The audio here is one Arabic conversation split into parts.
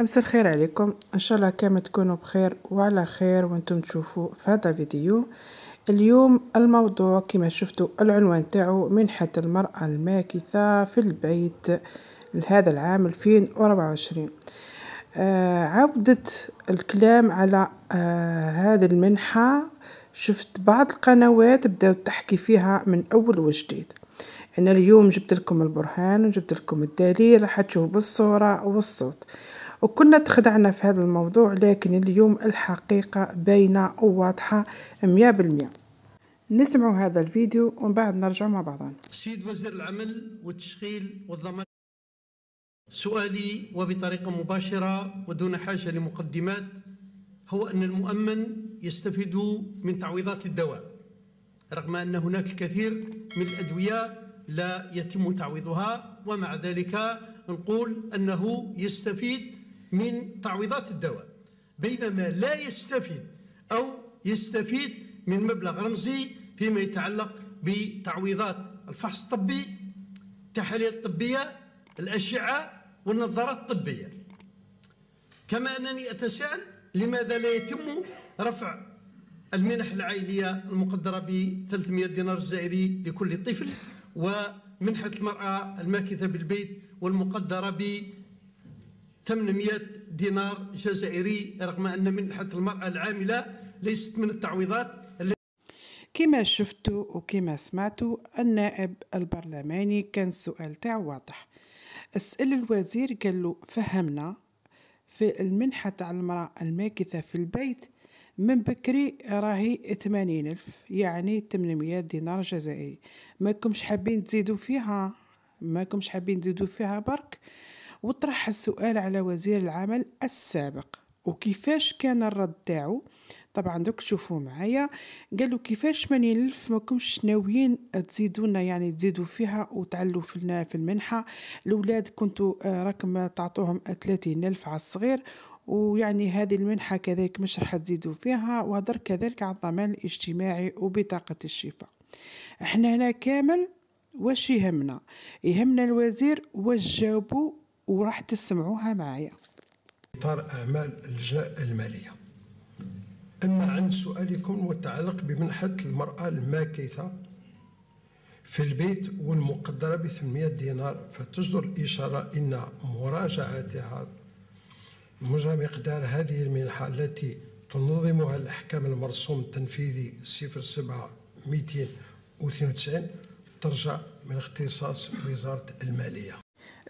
امس الخير عليكم ان شاء الله كامل تكونوا بخير وعلى خير وانتم تشوفوا في هذا الفيديو اليوم الموضوع كما شفتوا العنوان تاعو منحة المرأة الماكثة في البيت لهذا العام 2024 آه عودة الكلام على آه هذه المنحة شفت بعض القنوات بداو تحكي فيها من أول وجديد أنا اليوم جبت لكم البرهان وجبت لكم الدليل راح تشوفوا بالصورة والصوت وكنا تخدعنا في هذا الموضوع لكن اليوم الحقيقة باينة وواضحة مية بالمية نسمعوا هذا الفيديو ومن بعد نرجع مع بعضنا سيد وزير العمل والتشغيل والضمان سؤالي وبطريقة مباشرة ودون حاجة لمقدمات هو أن المؤمن يستفيد من تعويضات الدواء رغم أن هناك الكثير من الأدوية لا يتم تعويضها ومع ذلك نقول أنه يستفيد من تعويضات الدواء بينما لا يستفيد أو يستفيد من مبلغ رمزي فيما يتعلق بتعويضات الفحص الطبي التحاليل الطبية الأشعة والنظارات الطبية كما أنني أتساءل لماذا لا يتم رفع المنح العائلية المقدرة ب 300 دينار جزائري لكل طفل ومنحة المرأة الماكثة بالبيت والمقدرة ب 800 دينار جزائري رغم أن منحة المرأة العاملة ليست من التعويضات كما شفتوا وكما سمعتوا النائب البرلماني كان السؤال تاعو واضح اسال الوزير قال له فهمنا في المنحة تاع المرأة الماكثة في البيت من بكري راهي 80 ألف يعني 800 دينار جزائري ما كمش حابين تزيدوا فيها ما كمش حابين تزيدوا فيها برك وطرح السؤال على وزير العمل السابق وكيفاش كان الرد تاعو طبعا دوك تشوفوا معايا قالوا كيفاش يلف ما كمش ناويين تزيدونا يعني تزيدوا فيها وتعلوا في في المنحه الاولاد كنتوا آه، راكم تعطوهم ألف على الصغير ويعني هذه المنحه كذلك مش راح تزيدوا فيها وهدر كذلك على الضمان الاجتماعي وبطاقه الشفاء احنا هنا كامل واش يهمنا يهمنا الوزير واش وراح تسمعوها معايا إطار أعمال اللجنة المالية أما عن سؤالكم والتعلق بمنحة المرأة الماكثة في البيت والمقدرة ب 800 دينار فتجدر الإشارة إن مراجعتها مقدار هذه المنحة التي تنظمها الأحكام المرسوم التنفيذي 07 292 ترجع من اختصاص وزارة المالية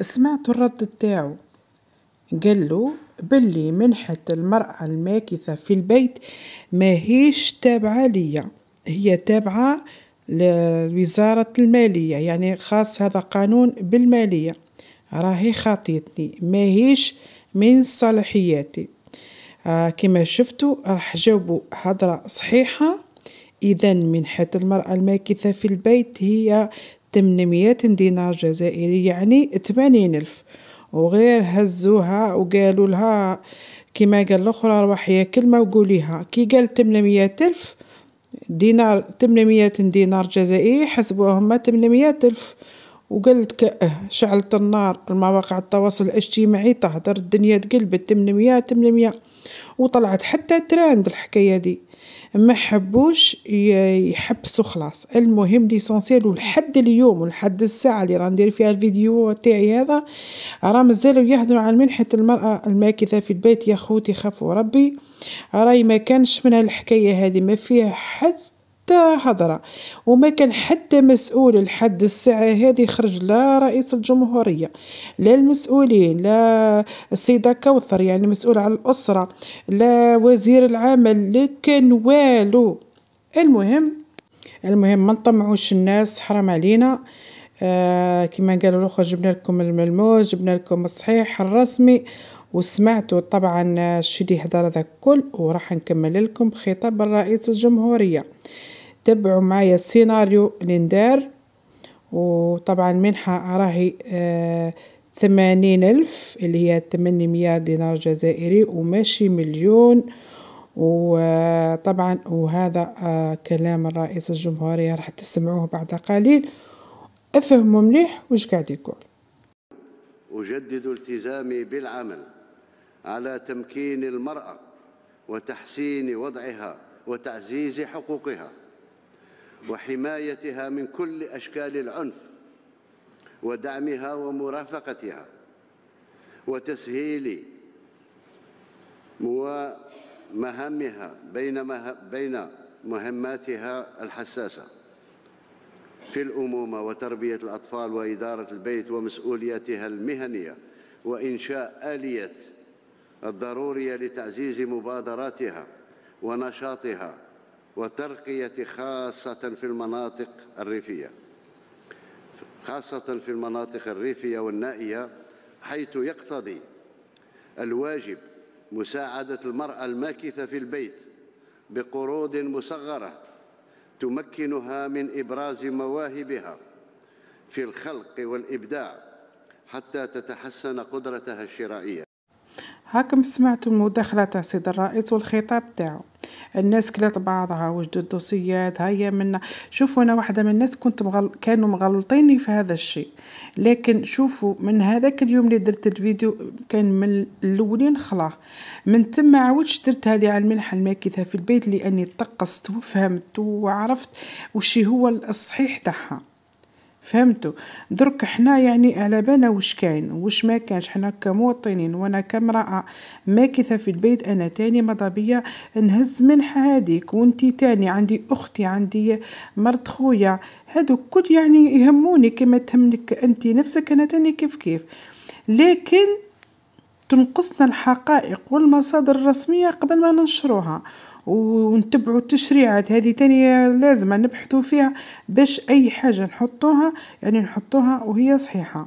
سمعت الرد تاعو قالو بلي منحة المرأة الماكثة في البيت ماهيش تابعة ليا هي تابعة لوزارة المالية يعني خاص هذا قانون بالمالية راهي خاطيتني ماهيش من صلاحياتي آه كما شفتوا راح جاوبوا هضرة صحيحة إذا منحة المرأة الماكثة في البيت هي 800 دينار جزائري يعني 80 ألف وغير هزوها وقالوا لها كما قال الاخرى روحي هي كلمه وقوليها كي قال 800 الف دينار 800 دينار جزائري حسبوها هما 800 الف وقلت كأه شعلت النار المواقع التواصل الاجتماعي تهدر الدنيا تقلبت 800 800 وطلعت حتى ترند الحكايه دي ما حبوش يحبسوا خلاص المهم ليسونسيال ولحد اليوم ولحد الساعه اللي راه ندير فيها الفيديو تاعي هذا راه مازالوا يهدروا على منحه المراه الماكثه في البيت يا خوتي خافوا ربي راي ما كانش من هالحكايه هذه ما فيها حتى حتى هضره وما كان حتى مسؤول لحد الساعه هذه خرج لا رئيس الجمهوريه لا المسؤولين لا السيده كوثر يعني مسؤول على الاسره لا وزير العمل لا كان والو المهم المهم ما نطمعوش الناس حرام علينا آه كما قالوا الاخر جبنا لكم الملموس جبنا لكم الصحيح الرسمي وسمعتوا طبعا شدي اللي هضر هذا كل وراح نكمل لكم خطاب الرئيس الجمهوريه تبعوا معايا السيناريو اللي ندار وطبعا منحة راهي آه، ثمانين ألف اللي هي مئة دينار جزائري وماشي مليون وطبعا وهذا آه، كلام الرئيس الجمهورية راح تسمعوه بعد قليل افهموا مليح وش قاعد يقول أجدد التزامي بالعمل على تمكين المرأة وتحسين وضعها وتعزيز حقوقها وحمايتها من كل أشكال العنف ودعمها ومرافقتها وتسهيل مهامها بين, بين مهماتها الحساسة في الأمومة وتربية الأطفال وإدارة البيت ومسؤولياتها المهنية وإنشاء آلية الضرورية لتعزيز مبادراتها ونشاطها وترقية خاصة في المناطق الريفية خاصة في المناطق الريفية والنائية حيث يقتضي الواجب مساعدة المرأة الماكثة في البيت بقروض مصغرة تمكنها من إبراز مواهبها في الخلق والإبداع حتى تتحسن قدرتها الشرائية هاكم سمعتوا المداخلة تاع سيد الرئيس والخطاب تاعو الناس كلات بعضها وجدوا الدوسيات هيا منا شوفوا انا واحده من الناس كنت مغل... كانوا مغلطيني في هذا الشيء لكن شوفوا من هذاك اليوم اللي درت الفيديو كان من الاولين خلاص من تم ما عاودش درت هذه على الملح الماكثه في البيت لاني تقصت وفهمت وعرفت وشي هو الصحيح تاعها فهمتوا درك حنا يعني على بالنا واش كاين واش ما كانش حنا كمواطنين وانا كامراه ماكثه في البيت انا تاني مضابيه بيا نهز من هذيك وانتي تاني عندي اختي عندي مرت خويا هادو كل يعني يهموني كما تهمك انت نفسك انا تاني كيف كيف لكن تنقصنا الحقائق والمصادر الرسميه قبل ما ننشروها ونتبعوا التشريعات هذه تانية لازم نبحثوا فيها باش اي حاجة نحطوها يعني نحطوها وهي صحيحة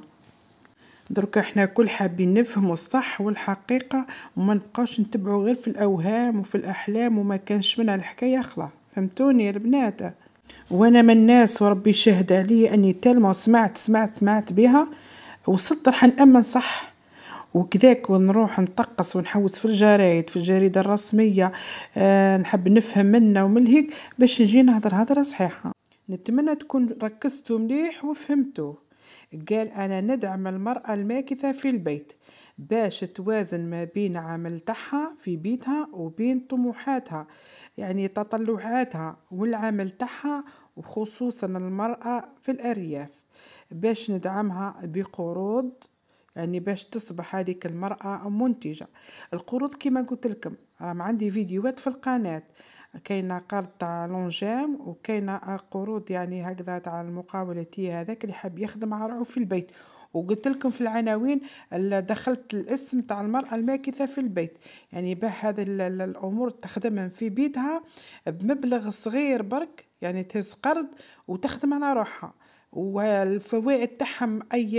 دركا احنا كل حابين نفهموا الصح والحقيقة وما نبقاوش نتبعوا غير في الاوهام وفي الاحلام وما كانش منها الحكاية خلا فهمتوني يا البنات وانا من الناس وربي شهد علي اني تلما سمعت سمعت سمعت بها وصلت راح نامن صح وكذاك ونروح نطقس ونحوس في الجرايد في الجريده الرسميه آه، نحب نفهم منها ومن هيك باش نجي نهضر هضره صحيحه نتمنى تكون ركزتوا مليح وفهمتوا قال انا ندعم المراه الماكثه في البيت باش توازن ما بين عمل تاعها في بيتها وبين طموحاتها يعني تطلعاتها والعمل تاعها وخصوصا المراه في الارياف باش ندعمها بقروض يعني باش تصبح هذيك المرأة منتجة القروض كما قلت لكم راهم عندي فيديوهات في القناة كاينه قرض تاع لونجام وكاينه قروض يعني هكذا تاع تي هذاك اللي حاب يخدم على في البيت وقلت لكم في العناوين دخلت الاسم تاع المراه الماكثه في البيت يعني به هذه الامور تخدمهم في بيتها بمبلغ صغير برك يعني تهز قرض وتخدم على روحها والفوائد تاعهم اي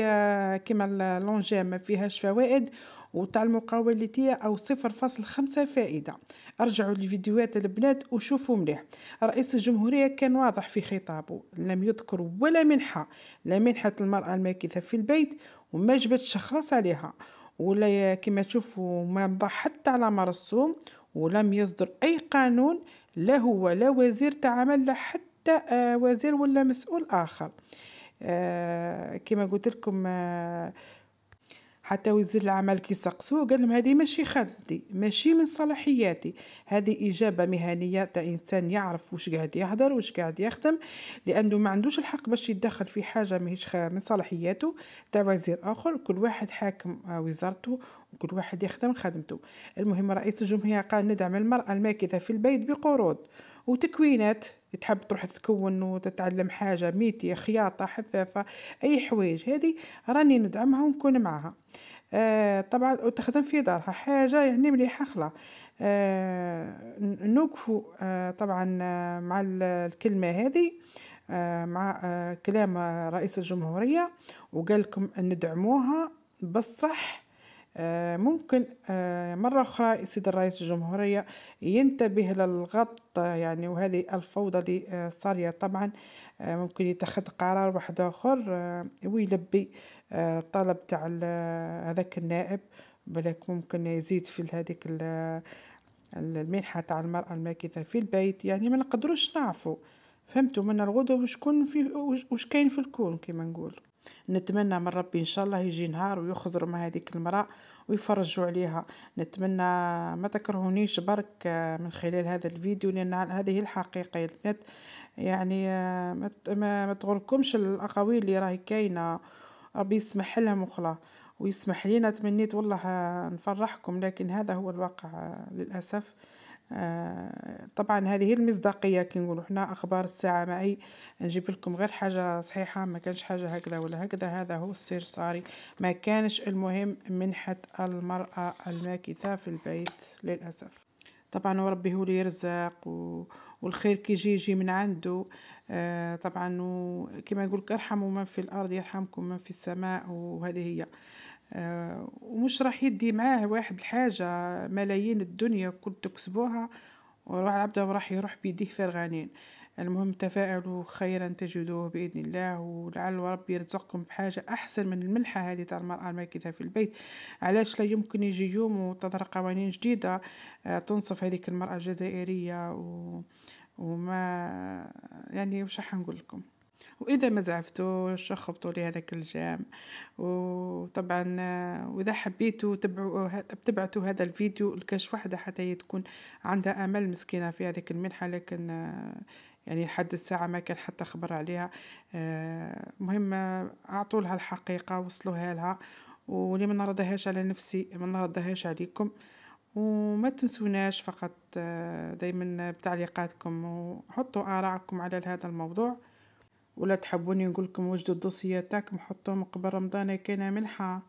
كما لونجي ما فيهاش فوائد وتاع المقاولتية أو صفر فاصل خمسة فائدة أرجعوا لفيديوهات البلاد وشوفوا مليح رئيس الجمهورية كان واضح في خطابه لم يذكر ولا منحة لا منحة المرأة الماكثة في البيت وما جبتش خلاص عليها ولا كما تشوفوا ما مضى حتى على مرسوم ولم يصدر أي قانون لا هو لا وزير تعامل لا حتى حتى آه، وزير ولا مسؤول آخر آه، كما قلت لكم آه، حتى وزير العمل كيسقسوه قال لهم هذه ماشي خدمتي ماشي من صلاحياتي هذه اجابه مهنيه تاع انسان يعرف واش قاعد يهضر واش قاعد يخدم لانه ما عندوش الحق باش يتدخل في حاجه ماهيش من صلاحياته تاع وزير اخر كل واحد حاكم وزارته كل واحد يخدم خدمته المهم رئيس الجمهورية قال ندعم المرأة الماكثة في البيت بقروض وتكوينات تحب تروح تتكون وتتعلم حاجة ميتية خياطة حفافة أي حوايج هذه راني ندعمها ونكون معها آه طبعا وتخدم في دارها حاجة يعني مليحة خلا آه نوقفوا آه طبعا آه، مع الكلمة هذه آه مع آه كلام رئيس الجمهورية وقال لكم ندعموها بالصح آه، ممكن آه، مرة أخرى سيد الرئيس الجمهورية ينتبه للغط آه، يعني وهذه الفوضى اللي صارية طبعا ممكن يتخذ قرار واحد آخر ويلبي الطلب تاع هذاك النائب بلك ممكن يزيد في هذيك المنحة تاع المرأة الماكثة في البيت يعني ما نقدروش نعرفوا فهمتوا من الغدو وش كون في وش كاين في الكون كما نقول نتمنى من ربي ان شاء الله يجي نهار ويخزر مع هذيك المراه ويفرجوا عليها نتمنى ما تكرهونيش برك آه، من خلال هذا الفيديو لان هذه الحقيقه البنات يعني, يعني، آه، ما ما تغركمش الاقاويل اللي راهي كاينه ربي يسمح لهم وخلاص ويسمح لينا تمنيت والله آه، نفرحكم لكن هذا هو الواقع للاسف آه، طبعا هذه المصداقيه كي نقولوا حنا اخبار الساعه معي نجيب لكم غير حاجه صحيحه ما كانش حاجه هكذا ولا هكذا هذا هو السير صاري ما كانش المهم منحه المراه الماكثه في البيت للاسف طبعا وربي هو اللي يرزق و... والخير كيجي يجي من عنده آه طبعا و... كما نقول ارحموا من في الارض يرحمكم من في السماء وهذه هي آه، ومش راح يدي معاه واحد الحاجة ملايين الدنيا كل تكسبوها وراح العبد راح يروح بيديه فرغانين المهم تفاعلوا خيرا تجدوه بإذن الله ولعل ربي يرزقكم بحاجة أحسن من الملحة هذه تاع المرأة الماكثة في البيت علاش لا يمكن يجي يوم وتظهر قوانين جديدة آه، تنصف هذه المرأة الجزائرية و... وما يعني وش راح نقول لكم واذا ما زعفتوش اخبطوا لي هذاك الجام وطبعا واذا حبيتوا تبعوا تبعتوا هذا الفيديو لكاش وحده حتى تكون عندها امل مسكينه في هذيك المنحه لكن يعني لحد الساعة ما كان حتى خبر عليها مهم أعطوا لها الحقيقة وصلوها لها ولي ما نردهاش على نفسي ما نردهاش عليكم وما تنسوناش فقط دايما بتعليقاتكم وحطوا آراءكم على هذا الموضوع ولا تحبوني نقولكم وجدوا الدوسية تاعكم حطوه قبل رمضان كان ملحة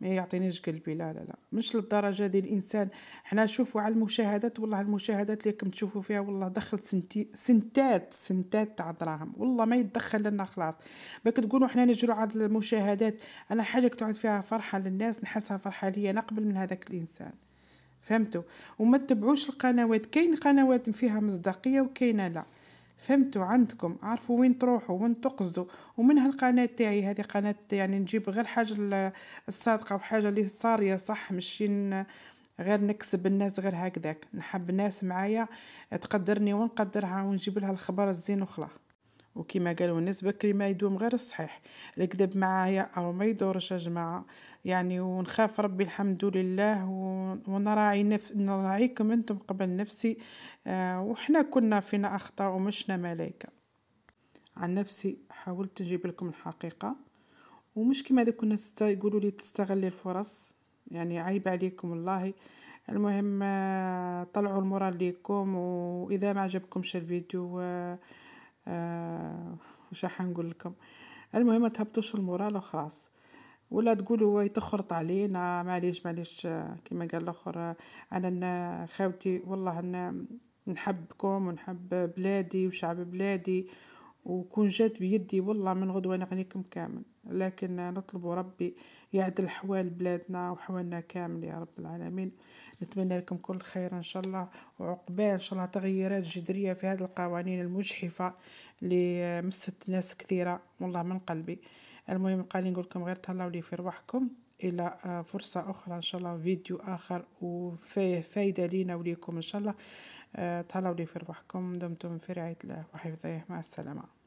ما يعطينيش قلبي لا لا لا مش للدرجة دي الإنسان حنا شوفوا على المشاهدات والله المشاهدات اللي راكم تشوفوا فيها والله دخلت سنتي سنتات سنتات تاع دراهم والله ما يتدخل لنا خلاص باك تقولوا حنا نجروا على المشاهدات أنا حاجة تقعد فيها فرحة للناس نحسها فرحة ليا نقبل من هذاك الإنسان فهمتوا وما تتبعوش القنوات كاين قنوات فيها مصداقية وكاينة لا فهمتوا عندكم عارفوا وين تروحوا وين تقصدوا ومن هالقناه تاعي هذه قناه يعني نجيب غير حاجه الصادقه وحاجه اللي صاريه صح مشين غير نكسب الناس غير هكذاك نحب الناس معايا تقدرني ونقدرها ونجيب لها الخبر الزين وخلاص وكما قالوا الناس بكري ما يدوم غير الصحيح الكذب معايا او ما يدورش يا جماعه يعني ونخاف ربي الحمد لله ونراعي نف... نراعيكم انتم قبل نفسي آه، وحنا كنا فينا اخطاء ومشنا ملائكه عن نفسي حاولت نجيب لكم الحقيقه ومش كما دوك الناس يقولوا لي تستغلي الفرص يعني عيب عليكم والله المهم آه، طلعوا المورال ليكم واذا ما عجبكمش الفيديو آه،, آه وش راح نقول لكم المهم ما تهبطوش المورال وخلاص ولا تقولوا هو يتخرط علينا معليش معليش كما قال الاخر انا خاوتي والله أنا نحبكم ونحب بلادي وشعب بلادي وكون جات بيدي والله من غدوة نغنيكم كامل لكن نطلب ربي يعدل حوال بلادنا وحوالنا كامل يا رب العالمين نتمنى لكم كل خير إن شاء الله وعقبال إن شاء الله تغييرات جذرية في هذه القوانين المجحفة اللي مست ناس كثيرة والله من قلبي المهم قال نقول لكم غير تهلاو لي في رواحكم الى آه، فرصه اخرى ان شاء الله فيديو اخر وفيه فايده لينا وليكم ان شاء الله آه، تهلاو لي في رواحكم دمتم في رعايه الله وحفظه مع السلامه